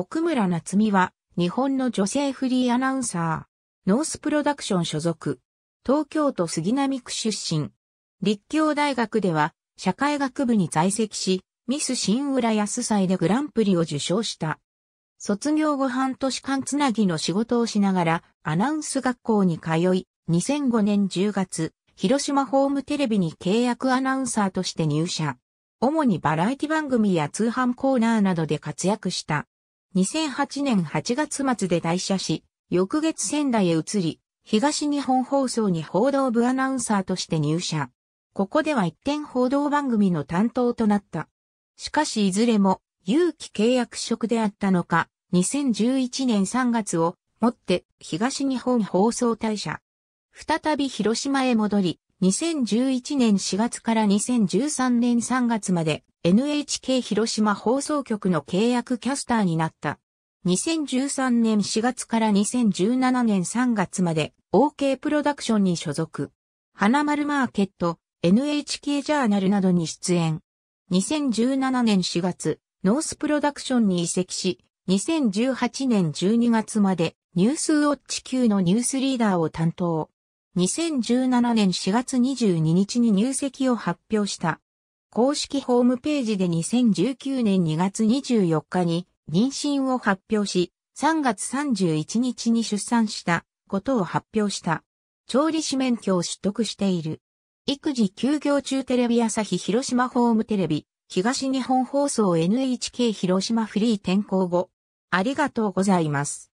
奥村夏美は、日本の女性フリーアナウンサー、ノースプロダクション所属、東京都杉並区出身、立教大学では、社会学部に在籍し、ミス新浦安祭でグランプリを受賞した。卒業後半年間つなぎの仕事をしながら、アナウンス学校に通い、2005年10月、広島ホームテレビに契約アナウンサーとして入社。主にバラエティ番組や通販コーナーなどで活躍した。2008年8月末で退社し、翌月仙台へ移り、東日本放送に報道部アナウンサーとして入社。ここでは一点報道番組の担当となった。しかしいずれも、有期契約職であったのか、2011年3月をもって東日本放送退社。再び広島へ戻り、2011年4月から2013年3月まで NHK 広島放送局の契約キャスターになった。2013年4月から2017年3月まで OK プロダクションに所属。花丸マーケット、NHK ジャーナルなどに出演。2017年4月、ノースプロダクションに移籍し、2018年12月までニュースウォッチ級のニュースリーダーを担当。2017年4月22日に入籍を発表した。公式ホームページで2019年2月24日に妊娠を発表し、3月31日に出産したことを発表した。調理師免許を取得している。育児休業中テレビ朝日広島ホームテレビ、東日本放送 NHK 広島フリー転校後。ありがとうございます。